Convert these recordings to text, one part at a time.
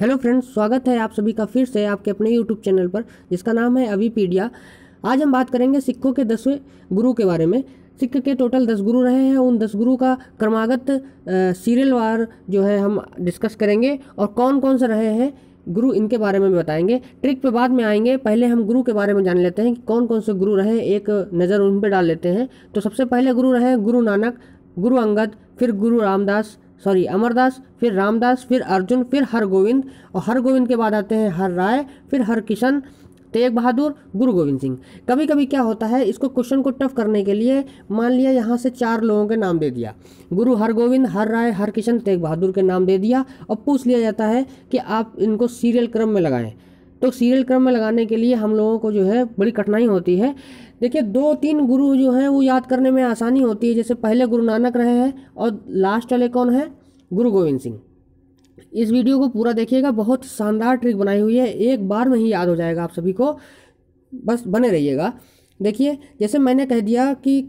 hello friends स्वागत है आप सभी का फिर से आपके अपने यूट्यूब चैनल पर जिसका नाम है पीडिया आज हम बात करेंगे सिखों के दसवें गुरु के बारे में सिख के टोटल दस गुरु रहे हैं उन दस गुरु का क्रमागत सीरियल वार जो है हम डिस्कस करेंगे और कौन कौन से रहे हैं गुरु इनके बारे में भी बताएंगे ट्रिक पे बाद में आएंगे पहले हम गुरु के बारे में जान लेते हैं कि कौन कौन से गुरु रहे एक नज़र उन पर डाल लेते हैं तो सबसे पहले गुरु रहे गुरु नानक गुरु अंगद फिर गुरु रामदास सॉरी अमरदास फिर रामदास फिर अर्जुन फिर हरगोविंद और हरगोविंद के बाद आते हैं हर राय फिर हर किशन तेग बहादुर गुरु गोविंद सिंह कभी कभी क्या होता है इसको क्वेश्चन को टफ करने के लिए मान लिया यहाँ से चार लोगों के नाम दे दिया गुरु हरगोविंद हर राय हर किशन तेग बहादुर के नाम दे दिया और पूछ लिया जाता है कि आप इनको सीरियल क्रम में लगाएं तो सीरियल क्रम में लगाने के लिए हम लोगों को जो है बड़ी कठिनाई होती है देखिए दो तीन गुरु जो हैं वो याद करने में आसानी होती है जैसे पहले गुरु नानक रहे हैं और लास्ट वाले कौन है गुरु गोविंद सिंह इस वीडियो को पूरा देखिएगा बहुत शानदार ट्रिक बनाई हुई है एक बार में ही याद हो जाएगा आप सभी को बस बने रहिएगा देखिए जैसे मैंने कह दिया कि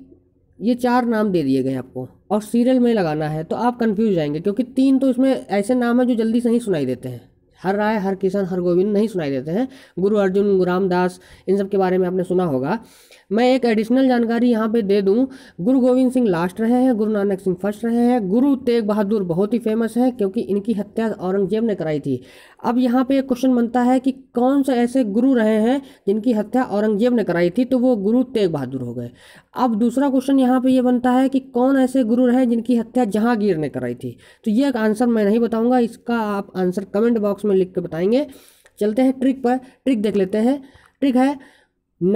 ये चार नाम दे दिए गए आपको और सीरियल में लगाना है तो आप कंफ्यूज जाएंगे क्योंकि तीन तो इसमें ऐसे नाम हैं जो जल्दी से ही सुनाई देते हैं हर राय हर किसान हर गोविंद नहीं सुनाई देते हैं गुरु अर्जुन रामदास इन सब के बारे में आपने सुना होगा मैं एक एडिशनल जानकारी यहाँ पे दे दूँ गुरु गोविंद सिंह लास्ट रहे हैं गुरु नानक सिंह फर्स्ट रहे हैं गुरु तेग बहादुर बहुत ही फेमस है क्योंकि इनकी हत्या औरंगजेब ने कराई थी अब यहाँ पे क्वेश्चन बनता है कि कौन से ऐसे गुरु रहे हैं जिनकी हत्या औरंगजेब ने कराई थी तो वो गुरु तेग बहादुर हो गए अब दूसरा क्वेश्चन यहाँ पे ये यह बनता है कि कौन ऐसे गुरु रहे जिनकी हत्या जहांगीर ने कराई थी तो ये आंसर मैं नहीं बताऊँगा इसका आप आंसर कमेंट बॉक्स में लिख के बताएंगे चलते हैं ट्रिक पर ट्रिक देख लेते हैं ट्रिक है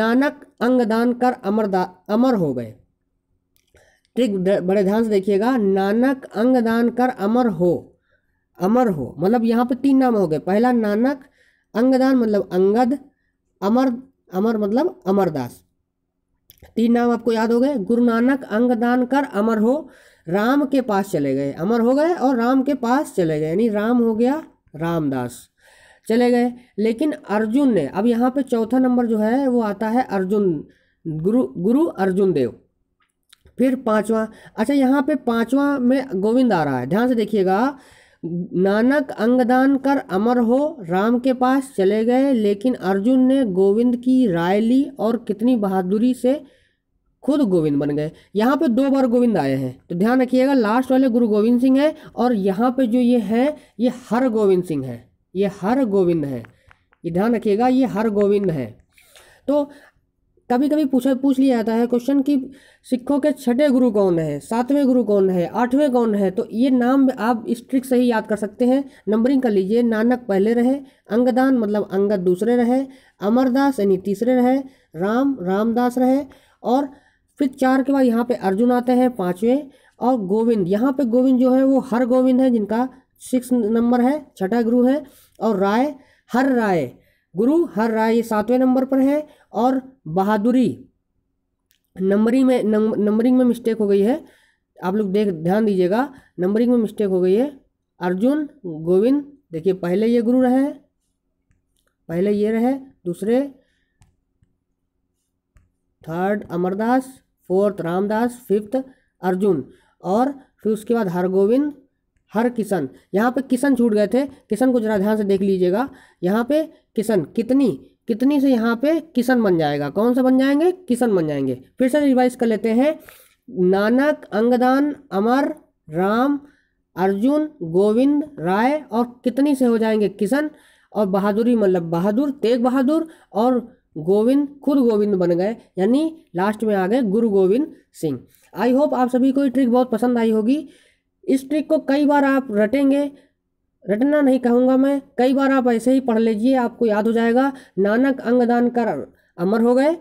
नानक अंगदान कर अमरदा अमर हो गए ट्रिक बड़े ध्यान से देखिएगा नानक अंगदान कर अमर हो अमर हो मतलब यहाँ पे तीन नाम हो गए पहला नानक अंगदान मतलब अंगद अमर अमर मतलब अमरदास तीन नाम आपको याद हो गए गुरु नानक अंगदान कर अमर हो राम के पास चले गए अमर हो गए और राम के पास चले गए यानी राम हो गया रामदास चले गए लेकिन अर्जुन ने अब यहाँ पे चौथा नंबर जो है वो आता है अर्जुन गुरु गुरु अर्जुन देव फिर पांचवा अच्छा यहाँ पे पांचवा में गोविंद आ रहा है ध्यान से देखिएगा नानक अंगदान कर अमर हो राम के पास चले गए लेकिन अर्जुन ने गोविंद की राय ली और कितनी बहादुरी से खुद गोविंद बन गए यहाँ पे दो बार गोविंद आए हैं तो ध्यान रखिएगा लास्ट वाले गुरु गोविंद सिंह है और यहाँ पे जो ये है ये हर गोविंद सिंह है ये हर गोविंद है ये ध्यान रखिएगा ये हर गोविंद है तो कभी कभी पूछा पूछ लिया जाता है क्वेश्चन कि सिखों के छठे गुरु कौन है सातवें गुरु कौन है आठवें कौन है तो ये नाम आप स्ट्रिक से ही याद कर सकते हैं नंबरिंग कर लीजिए नानक पहले रहे अंगदान मतलब अंगद दूसरे रहे अमरदास यानी तीसरे रहे राम रामदास रहे और फिर चार के बाद यहाँ पे अर्जुन आते हैं पाँचवें और गोविंद यहाँ पे गोविंद जो है वो हर गोविंद है जिनका सिक्स नंबर है छठा गुरु है और राय हर राय गुरु हर राय ये सातवें नंबर पर है और बहादुरी नंबरिंग में नंबरिंग में मिस्टेक हो गई है आप लोग देख ध्यान दीजिएगा नंबरिंग में मिस्टेक हो गई है अर्जुन गोविंद देखिए पहले ये गुरु रहे पहले ये रहे दूसरे third Amar Das fourth Ram Das fifth Arjun और फिर उसके बाद हरगोविंद हर किशन यहाँ पे किशन छूट गए थे किशन को जरा ध्यान से देख लीजिएगा यहाँ पे किशन कितनी कितनी से यहाँ पे किशन बन जाएगा कौन सा बन जाएंगे किशन बन जाएंगे फिर से रिवाइज कर लेते हैं नानक अंगदान अमर राम अर्जुन गोविंद राय और कितनी से हो जाएंगे किशन और बहादुरी मतलब बहादुर तेग बहादुर और गोविंद खुद गोविंद बन गए यानी लास्ट में आ गए गुरु गोविंद सिंह आई होप आप सभी को ये ट्रिक बहुत पसंद आई होगी इस ट्रिक को कई बार आप रटेंगे रटना नहीं कहूँगा मैं कई बार आप ऐसे ही पढ़ लीजिए आपको याद हो जाएगा नानक अंगदान कर अमर हो गए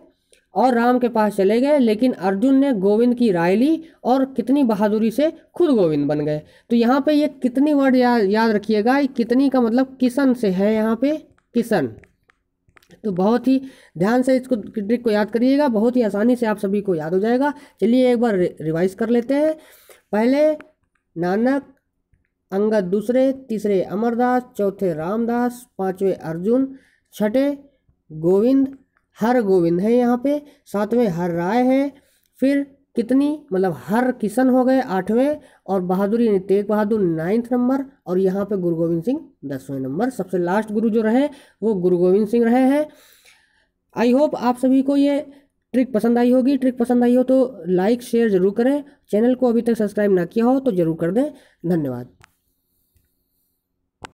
और राम के पास चले गए लेकिन अर्जुन ने गोविंद की राय ली और कितनी बहादुरी से खुद गोविंद बन गए तो यहाँ पे ये कितनी वर्ड या, याद रखिएगा कितनी का मतलब किसन से है यहाँ पे किसन तो बहुत ही ध्यान से इसको ट्रिक को याद करिएगा बहुत ही आसानी से आप सभी को याद हो जाएगा चलिए एक बार रिवाइज कर लेते हैं पहले नानक अंगद दूसरे तीसरे अमरदास चौथे रामदास पांचवें अर्जुन छठे गोविंद हर गोविंद है यहाँ पे सातवें हर राय है फिर कितनी मतलब हर किशन हो गए आठवें और बहादुर यानी तेग बहादुर नाइन्थ नंबर और यहाँ पे गुरु गोविंद सिंह दसवें नंबर सबसे लास्ट गुरु जो रहे वो गुरु गोविंद सिंह रहे हैं आई होप आप सभी को ये ट्रिक पसंद आई होगी ट्रिक पसंद आई हो तो लाइक शेयर जरूर करें चैनल को अभी तक सब्सक्राइब ना किया हो तो जरूर कर दें धन्यवाद